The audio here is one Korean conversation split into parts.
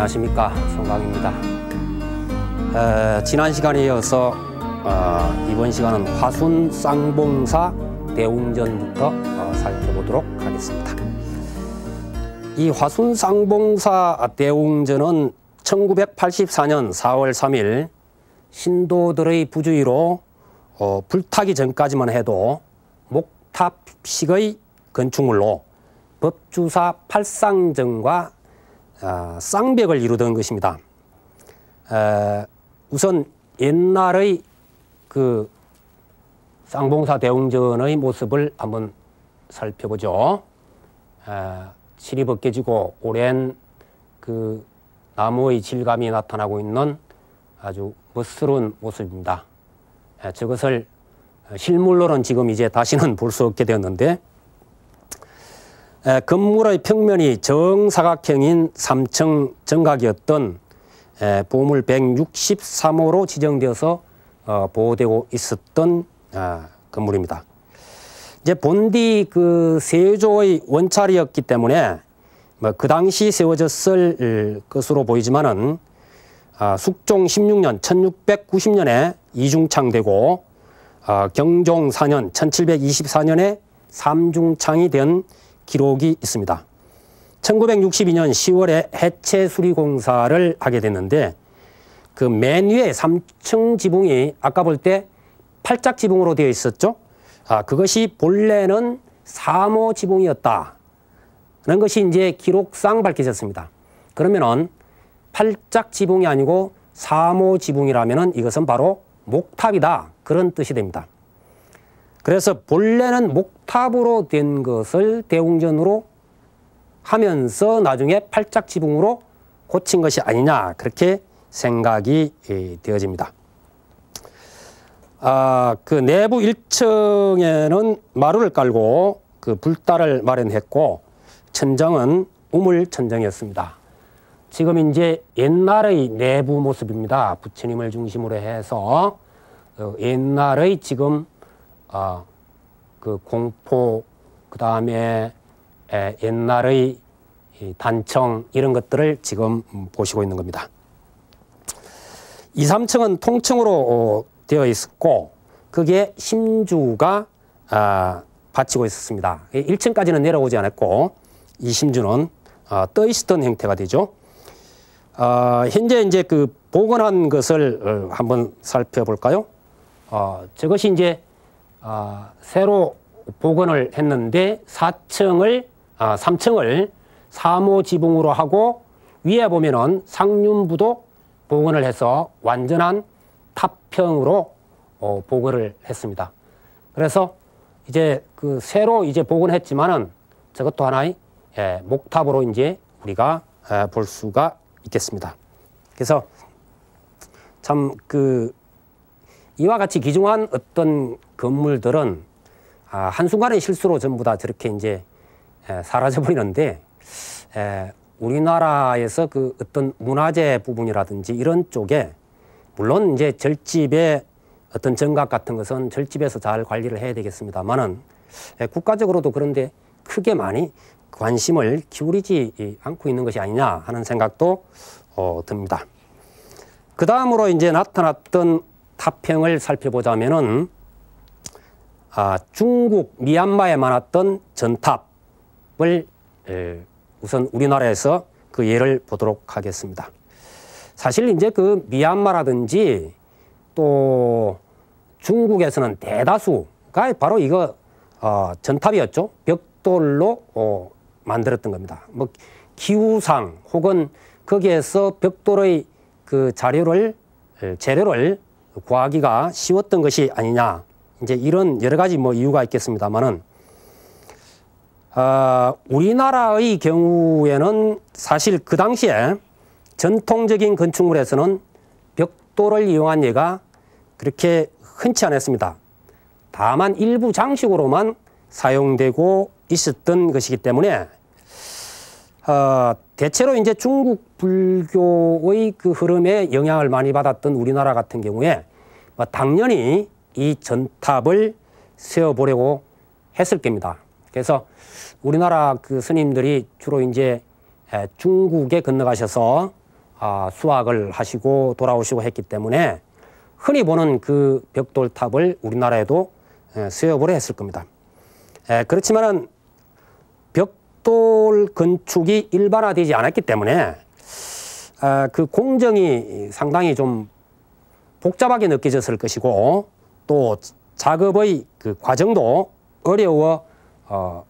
안녕하십니까 송강입니다 에, 지난 시간에 이어서 어, 이번 시간은 화순 쌍봉사 대웅전부터 어, 살펴보도록 하겠습니다 이 화순 쌍봉사 대웅전은 1984년 4월 3일 신도들의 부주의로 어, 불타기 전까지만 해도 목탑식의 건축물로 법주사 팔상전과 아, 쌍벽을 이루던 것입니다. 우선 옛날의 그 쌍봉사 대웅전의 모습을 한번 살펴보죠. 실이 벗겨지고 오랜 그 나무의 질감이 나타나고 있는 아주 멋스러운 모습입니다. 저것을 실물로는 지금 이제 다시는 볼 수 없게 되었는데 에, 건물의 평면이 정사각형인 3층 정각이었던 에, 보물 163호로 지정되어서 어, 보호되고 있었던 아, 건물입니다. 이제 본디 그 세조의 원찰이었기 때문에 뭐 그 당시 세워졌을 음, 것으로 보이지만은 아, 숙종 16년 1690년에 이중창되고 아, 경종 4년 1724년에 삼중창이 된 기록이 있습니다. 1962년 10월에 해체 수리 공사를 하게 됐는데 그 맨 위에 3층 지붕이 아까 볼 때 팔짝 지붕으로 되어 있었죠. 아, 그것이 본래는 3호 지붕이었다는 것이 이제 기록상 밝혀졌습니다. 그러면은 팔짝 지붕이 아니고 3호 지붕이라면은 이것은 바로 목탑이다. 그런 뜻이 됩니다. 그래서 본래는 목탑으로 된 것을 대웅전으로 하면서 나중에 팔짝 지붕으로 고친 것이 아니냐 그렇게 생각이 예, 되어집니다. 아, 그 내부 1층에는 마루를 깔고 그 불달을 마련했고 천정은 우물 천정이었습니다. 지금 이제 옛날의 내부 모습입니다. 부처님을 중심으로 해서 어, 옛날의 지금 아, 그 공포, 그 다음에 옛날의 단청 이런 것들을 지금 보시고 있는 겁니다. 2, 3층은 통층으로 어, 되어 있었고 그게 심주가 아, 받치고 있었습니다. 1층까지는 내려오지 않았고 이 심주는 아, 떠 있었던 형태가 되죠. 아, 현재 이제 그 복원한 것을 어, 한번 살펴볼까요? 아, 저것이 이제 어, 새로 복원을 했는데 4층을 아, 3층을 사모 지붕으로 하고 위에 보면은 상륜부도 복원을 해서 완전한 탑평으로 어, 복원을 했습니다. 그래서 이제 그 새로 이제 복원했지만은 저것도 하나의 예, 목탑으로 이제 우리가 예, 볼 수가 있겠습니다. 그래서 참 그 이와 같이 귀중한 어떤 건물들은 아, 한순간의 실수로 전부 다 저렇게 이제 에, 사라져버리는데 에, 우리나라에서 그 어떤 문화재 부분이라든지 이런 쪽에 물론 이제 절집의 어떤 정각 같은 것은 절집에서 잘 관리를 해야 되겠습니다만은 국가적으로도 그런데 크게 많이 관심을 기울이지 않고 있는 것이 아니냐 하는 생각도 어, 듭니다. 그 다음으로 이제 나타났던 타평을 살펴보자면은 아, 중국 미얀마에 많았던 전탑을 에, 우선 우리나라에서 그 예를 보도록 하겠습니다. 사실 이제 그 미얀마라든지 또 중국에서는 대다수가 바로 이거 어, 전탑이었죠. 벽돌로 어, 만들었던 겁니다. 뭐 기후상 혹은 거기에서 벽돌의 그 자료를 재료를 구하기가 쉬웠던 것이 아니냐 이제 이런 여러 가지 뭐 이유가 있겠습니다만은 어, 아, 우리나라의 경우에는 사실 그 당시에 전통적인 건축물에서는 벽돌을 이용한 예가 그렇게 흔치 않았습니다. 다만 일부 장식으로만 사용되고 있었던 것이기 때문에 어, 대체로 이제 중국 불교의 그 흐름에 영향을 많이 받았던 우리나라 같은 경우에 뭐 당연히 이 전탑을 세워보려고 했을 겁니다. 그래서 우리나라 그 스님들이 주로 이제 중국에 건너가셔서 아, 수학을 하시고 돌아오시고 했기 때문에 흔히 보는 그 벽돌탑을 우리나라에도 세워보려 했을 겁니다. 그렇지만은 벽돌 건축이 일반화되지 않았기 때문에 그 공정이 상당히 좀 복잡하게 느껴졌을 것이고 또 작업의 그 과정도 어려워 어,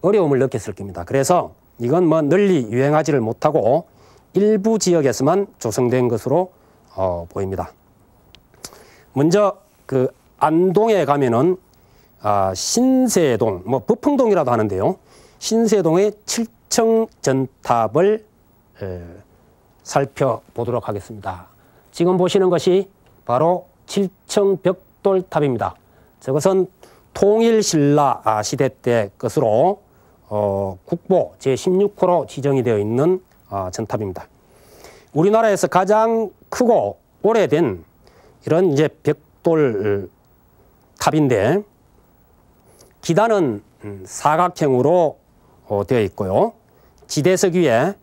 어려움을 느꼈을 겁니다. 그래서 이건 뭐 널리 유행하지를 못하고 일부 지역에서만 조성된 것으로 어, 보입니다. 먼저 그 안동에 가면은 아, 신세동, 뭐 부풍동이라도 하는데요. 신세동의 7층 전탑을 에, 살펴보도록 하겠습니다. 지금 보시는 것이 바로 7층 벽 똘탑입니다. 저것은 통일신라 아, 시대 때 것으로 어, 국보 제16호로 지정이 되어 있는 어, 전탑입니다. 우리나라에서 가장 크고 오래된 이런 이제 벽돌 탑인데 기단은 음, 사각형으로 어, 되어 있고요. 지대석 위에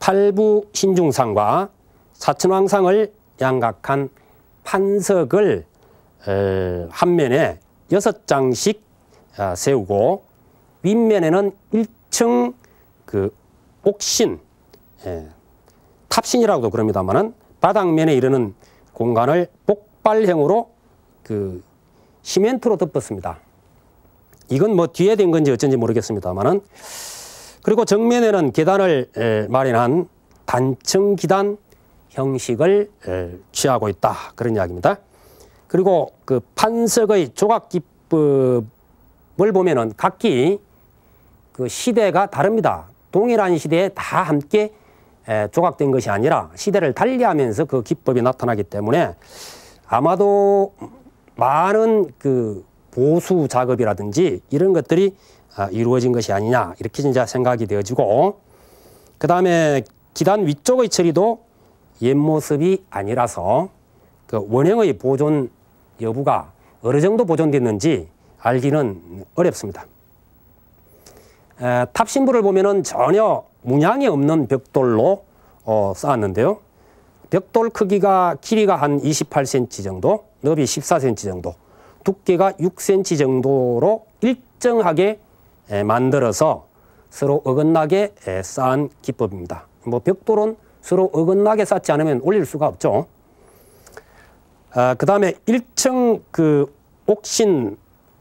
팔부 신중상과 사천왕상을 양각한 판석을 한 면에 여섯 장씩 아, 세우고 윗면에는 1층 그 옥신, 예, 탑신이라고도 그럽니다만은 바닥면에 이르는 공간을 폭발형으로그 시멘트로 덮었습니다. 이건 뭐 뒤에 된 건지 어쩐지 모르겠습니다만은 그리고 정면에는 계단을 에, 마련한 단층 기단 형식을 에, 취하고 있다 그런 이야기입니다. 그리고 그 판석의 조각 기법을 보면은 각기 그 시대가 다릅니다. 동일한 시대에 다 함께 조각된 것이 아니라 시대를 달리하면서 그 기법이 나타나기 때문에 아마도 많은 그 보수 작업이라든지 이런 것들이 아, 이루어진 것이 아니냐 이렇게 진짜 생각이 되어지고 그 다음에 기단 위쪽의 처리도 옛 모습이 아니라서 그 원형의 보존 여부가 어느 정도 보존됐는지 알기는 어렵습니다. 에, 탑신부를 보면 전혀 문양이 없는 벽돌로 어, 쌓았는데요. 벽돌 크기가 길이가 한 28cm 정도, 너비 14cm 정도, 두께가 6cm 정도로 일정하게 에, 만들어서 서로 어긋나게 에, 쌓은 기법입니다. 뭐 벽돌은 서로 어긋나게 쌓지 않으면 올릴 수가 없죠. 아, 그 다음에 1층 그 옥신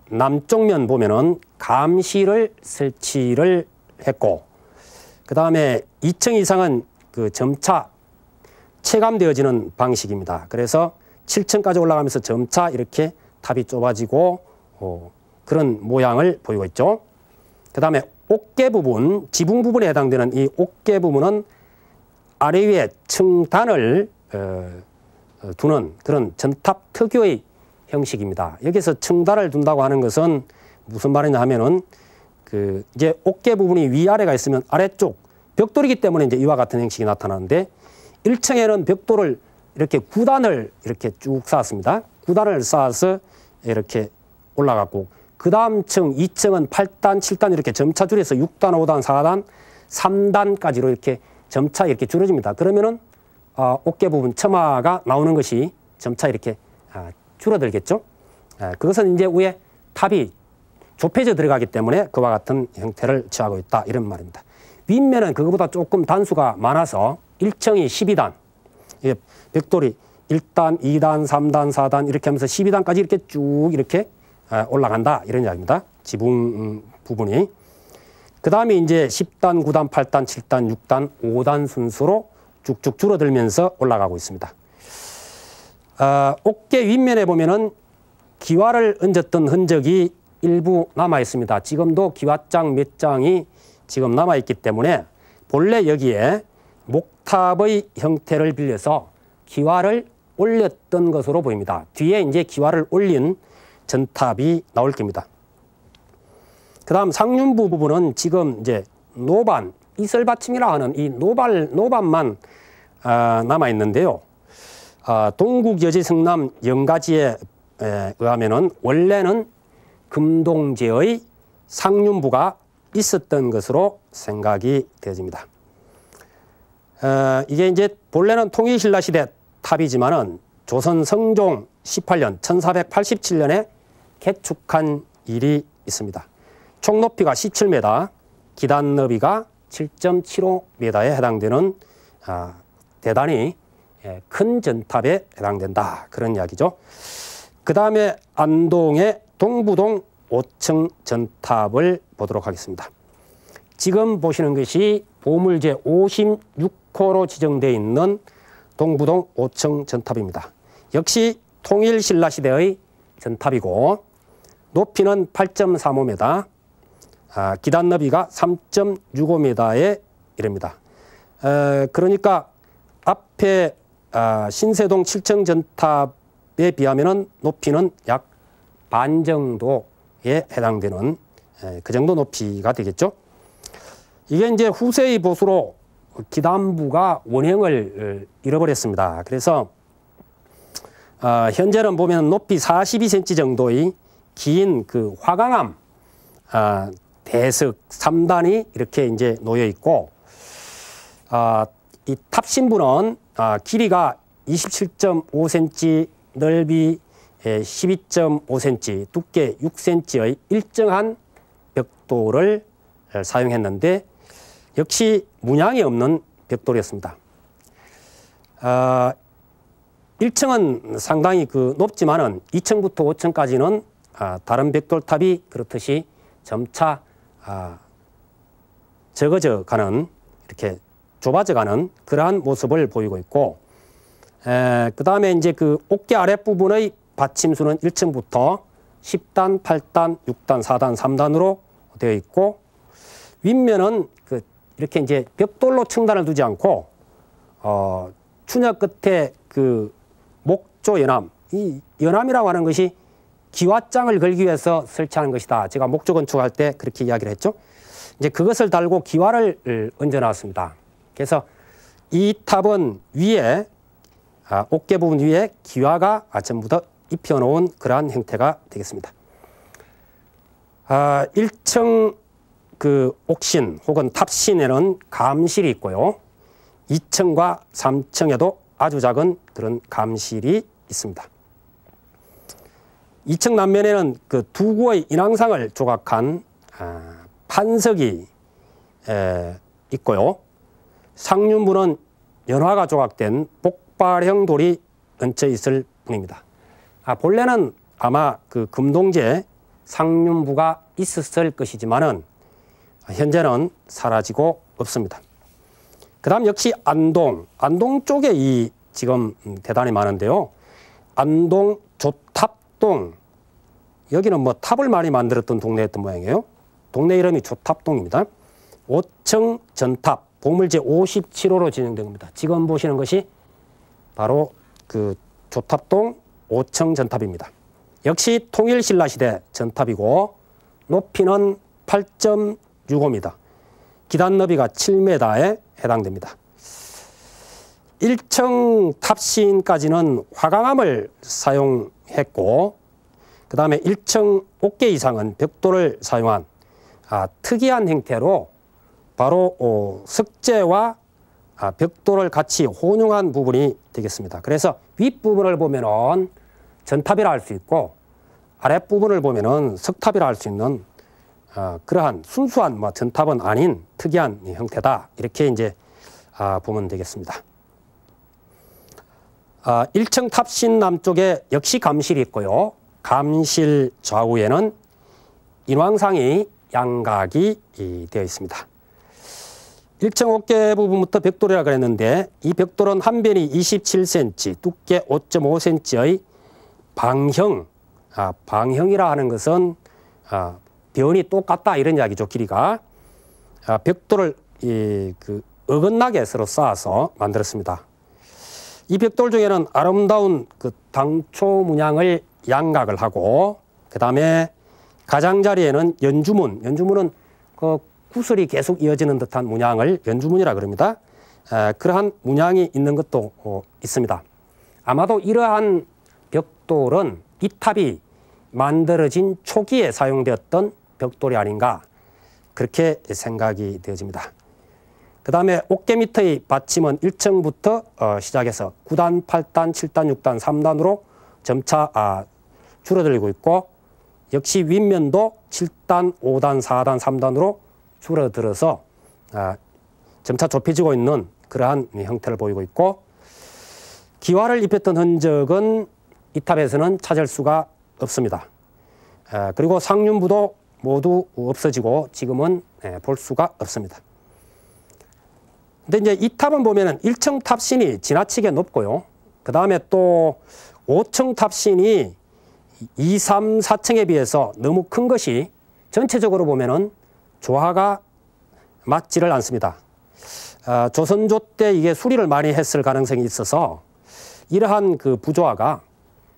남쪽면 보면은 감시를 설치를 했고 그 다음에 2층 이상은 그 점차 체감되어지는 방식입니다. 그래서 7층까지 올라가면서 점차 이렇게 탑이 좁아지고 어, 그런 모양을 보이고 있죠. 그 다음에 옥계 부분, 지붕 부분에 해당되는 이 옥계 부분은 아래 위에 층단을 어, 두는 그런 전탑 특유의 형식입니다. 여기서 층다를 둔다고 하는 것은 무슨 말이냐 하면은 그 이제 어깨 부분이 위아래가 있으면 아래쪽 벽돌이기 때문에 이제 이와 같은 형식이 나타나는데 1층에는 벽돌을 이렇게 구단을 이렇게 쭉 쌓았습니다. 구단을 쌓아서 이렇게 올라갔고 그 다음 층 2층은 8단, 7단 이렇게 점차 줄여서 6단, 5단, 4단, 3단까지로 이렇게 점차 이렇게 줄어집니다. 그러면은 어, 어깨 부분, 처마가 나오는 것이 점차 이렇게 아, 줄어들겠죠. 아, 그것은 이제 위에 탑이 좁혀져 들어가기 때문에 그와 같은 형태를 취하고 있다 이런 말입니다. 윗면은 그것보다 조금 단수가 많아서 1층이 12단, 이게 예, 벽돌이 1단, 2단, 3단, 4단 이렇게 하면서 12단까지 이렇게 쭉 이렇게 아, 올라간다 이런 이야기입니다. 지붕 음, 부분이. 그 다음에 이제 10단, 9단, 8단, 7단, 6단, 5단 순서로 쭉쭉 줄어들면서 올라가고 있습니다. 어, 옥계 윗면에 보면은 기와를 얹었던 흔적이 일부 남아 있습니다. 지금도 기와장 몇 장이 지금 남아 있기 때문에 본래 여기에 목탑의 형태를 빌려서 기와를 올렸던 것으로 보입니다. 뒤에 이제 기와를 올린 전탑이 나올 겁니다. 그 다음 상륜부 부분은 지금 이제 노반, 이슬 받침이라 하는 이 노발 노반만 아, 남아 있는데요. 아, 동국 여지 성남 영가지 에, 의하면은 원래는 금동제의 상륜부가 있었던 것으로 생각이 되어집니다. 어, 이게 이제 본래는 통일신라 시대 탑이지만은 조선 성종 18년 1487년에 개축한 일이 있습니다. 총 높이가 17m, 기단 너비가 7.75m에 해당되는 아, 대단히 예, 큰 전탑에 해당된다. 그런 이야기죠. 그 다음에 안동의 동부동 5층 전탑을 보도록 하겠습니다. 지금 보시는 것이 보물 제56호로 지정되어 있는 동부동 5층 전탑입니다. 역시 통일신라시대의 전탑이고 높이는 8.35m, 아, 기단 너비가 3.65m에 이릅니다. 에, 그러니까 앞에 아, 신세동 7층 전탑에 비하면 높이는 약 반 정도에 해당되는 에, 그 정도 높이가 되겠죠. 이게 이제 후세의 보수로 기단부가 원형을 잃어버렸습니다. 그래서 어, 현재는 보면 높이 42cm 정도의 긴 그 화강암 어, 대석 3단이 이렇게 이제 놓여 있고 아, 이 탑신부는 아, 길이가 27.5cm, 넓이 12.5cm, 예, 두께 6cm의 일정한 벽돌을 예, 사용했는데 역시 문양이 없는 벽돌이었습니다. 아, 1층은 상당히 그 높지만은 2층부터 5층까지는 아, 다른 벽돌탑이 그렇듯이 점차 아, 적어져 가는 이렇게 좁아져 가는 그러한 모습을 보이고 있고 그 다음에 이제 그 어깨 아랫부분의 받침수는 1층부터 10단, 8단, 6단, 4단, 3단으로 되어 있고 윗면은 그 이렇게 이제 벽돌로 층단을 두지 않고 어, 추녀 끝에 그 목조 연암 이 연암이라고 하는 것이 기와장을 걸기 위해서 설치하는 것이다. 제가 목조 건축할 때 그렇게 이야기를 했죠. 이제 그것을 달고 기와를 얹어 놨습니다. 그래서 이 탑은 위에 아, 어깨 부분 위에 기와가 전부 다 입혀놓은 그러한 형태가 되겠습니다. 아, 1층 그 옥신 혹은 탑신에는 감실이 있고요. 2층과 3층에도 아주 작은 그런 감실이 있습니다. 2층 남면에는 그두 구의 인왕상을 조각한 아, 판석이 있고요. 상륜부는 연화가 조각된 복발형 돌이 얹혀 있을 뿐입니다. 아, 본래는 아마 그 금동제 상륜부가 있었을 것이지만은 현재는 사라지고 없습니다. 그 다음 역시 안동, 안동 쪽에 이 지금 대단히 많은데요. 안동 탑동. 여기는 뭐 탑을 많이 만들었던 동네였던 모양이에요. 동네 이름이 조탑동입니다. 5층 전탑, 보물제 57호로 진행된 겁니다. 지금 보시는 것이 바로 그 조탑동 5층 전탑입니다. 역시 통일신라 시대 전탑이고 높이는 8.65m, 기단 너비가 7m에 해당됩니다. 1층 탑시인까지는 화강암을 사용했고 그 다음에 1층 어깨 이상은 벽돌을 사용한 아, 특이한 형태로 바로 어, 석재와 아, 벽돌을 같이 혼용한 부분이 되겠습니다. 그래서 윗부분을 보면은 전탑이라 할 수 있고 아랫부분을 보면은 석탑이라 할 수 있는 아, 그러한 순수한 뭐 전탑은 아닌 특이한 형태다. 이렇게 이제 아, 보면 되겠습니다. 1층 아, 탑신 남쪽에 역시 감실이 있고요. 감실 좌우에는 인왕상이 양각이 되어 있습니다. 1층 어깨 부분부터 벽돌이라 그랬는데 이 벽돌은 한 변이 27cm, 두께 5.5cm의 방형, 아, 방형이라 하는 것은 아, 변이 똑같다 이런 이야기죠 길이가 아, 벽돌을 이, 그 어긋나게 서로 쌓아서 만들었습니다. 이 벽돌 중에는 아름다운 그 당초 문양을 양각을 하고 그 다음에 가장자리에는 연주문, 연주문은 그 구슬이 계속 이어지는 듯한 문양을 연주문이라 그럽니다. 에, 그러한 문양이 있는 것도 어, 있습니다. 아마도 이러한 벽돌은 이 탑이 만들어진 초기에 사용되었던 벽돌이 아닌가 그렇게 생각이 되어집니다. 그 다음에 어미터의 받침은 1층부터 어, 시작해서 9단, 8단, 7단, 6단, 3단으로 점차 아, 줄어들고 있고 역시 윗면도 7단, 5단, 4단, 3단으로 줄어들어서 아, 점차 좁혀지고 있는 그러한 형태를 보이고 있고 기와를 입혔던 흔적은 이 탑에서는 찾을 수가 없습니다. 아, 그리고 상륜부도 모두 없어지고 지금은 예, 볼 수가 없습니다. 근데 이제 이 탑은 보면은 1층 탑신이 지나치게 높고요. 그 다음에 또 5층 탑신이 2, 3, 4층에 비해서 너무 큰 것이 전체적으로 보면은 조화가 맞지를 않습니다. 아, 조선조 때 이게 수리를 많이 했을 가능성이 있어서 이러한 그 부조화가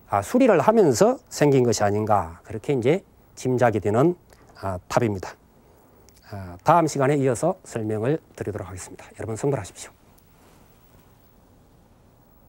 아, 수리를 하면서 생긴 것이 아닌가 그렇게 이제 짐작이 되는 아, 탑입니다. 아, 다음 시간에 이어서 설명을 드리도록 하겠습니다. 여러분 성불하십시오.